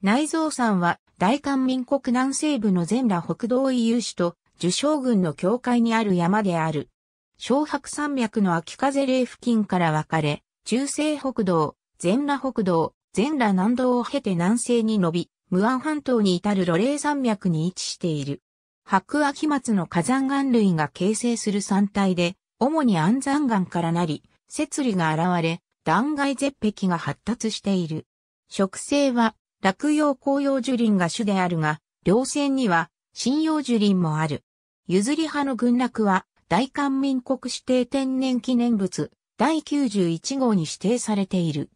内蔵山は大韓民国南西部の全羅北道伊有市と受賞軍の境界にある山である。小白山脈の秋風嶺付近から分かれ、中西北道、全羅北道、全羅南道を経て南西に伸び、無安半島に至る露霊山脈に位置している。白秋松の火山岩類が形成する山体で、主に安山岩からなり、摂理が現れ、断崖絶壁が発達している。植生は落葉紅葉樹林が主であるが、稜線には針葉樹林もある。譲り派の群落は、大韓民国指定天然記念物、第91号に指定されている。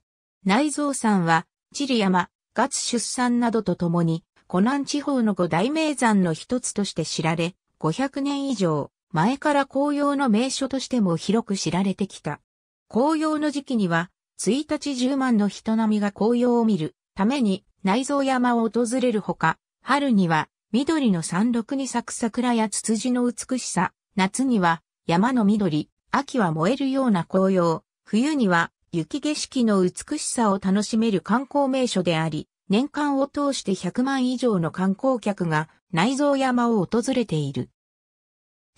内蔵山は、チリ山、月出産などとともに、湖南地方の五大名山の一つとして知られ、500年以上、前から紅葉の名所としても広く知られてきた。紅葉の時期には、1日10万の人並みが紅葉を見るために内蔵山を訪れるほか、春には緑の山麓に咲く桜やツツジの美しさ、夏には山の緑、秋は燃えるような紅葉、冬には雪景色の美しさを楽しめる観光名所であり、年間を通して100万以上の観光客が内蔵山を訪れている。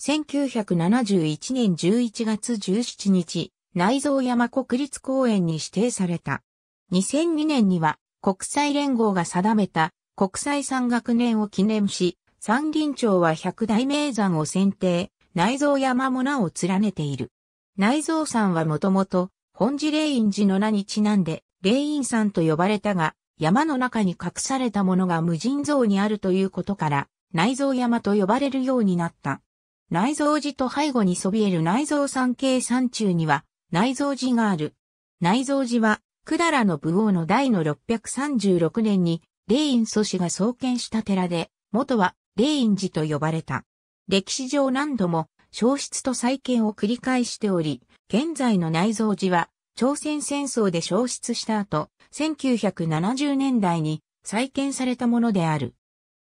1971年11月17日、内蔵山国立公園に指定された。2002年には国際連合が定めた国際山岳年を記念し、山林町は百大名山を選定、内蔵山も名を連ねている。内蔵山はもともと、本寺霊院寺の名にちなんで、霊院山と呼ばれたが、山の中に隠されたものが無尽蔵にあるということから、内蔵山と呼ばれるようになった。内蔵寺と背後にそびえる内蔵山系山中には、内蔵寺がある。内蔵寺は、百済の武王の第の636年に、霊院祖師が創建した寺で、元は霊院寺と呼ばれた。歴史上何度も消失と再建を繰り返しており、現在の内蔵寺は、朝鮮戦争で消失した後、1970年代に再建されたものである。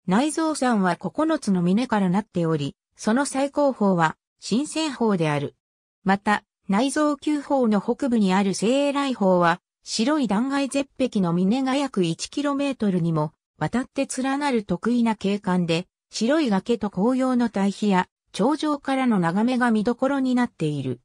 内蔵山は9つの峰からなっており、その最高峰は新鮮峰である。また、内蔵旧峰の北部にある聖鋭来峰は白い断崖絶壁の峰が約 1km にも渡って連なる得意な景観で、白い崖と紅葉の対比や頂上からの眺めが見どころになっている。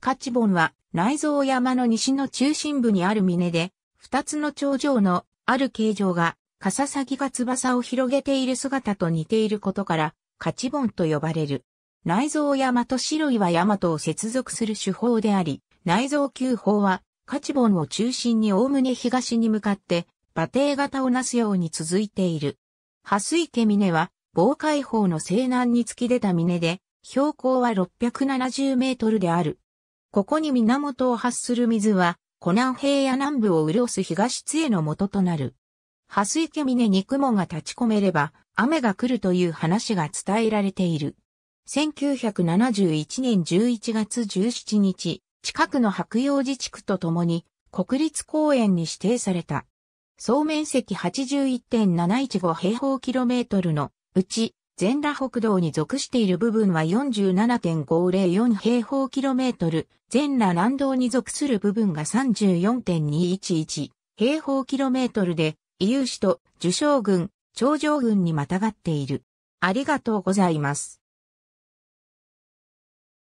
カチボンは内蔵山の西の中心部にある峰で、二つの頂上のある形状が、カササギが翼を広げている姿と似ていることから、カチボンと呼ばれる。内蔵山と白岩山とを接続する手法であり、内蔵球法はカチボンを中心におおむね東に向かって、馬蹄型をなすように続いている。ハス池峰は、防海砲の西南に突き出た峰で、標高は670メートルである。ここに源を発する水は、湖南平野南部を潤す東津への元となる。ハス池峰に雲が立ち込めれば、雨が来るという話が伝えられている。1971年11月17日、近くの白洋寺地区とともに国立公園に指定された。総面積81.715平方キロメートルのうち全羅北道に属している部分は47.504平方キロメートル、全羅南道に属する部分が34.211平方キロメートルで、伊有市と樹昌郡、長城郡にまたがっている。ありがとうございます。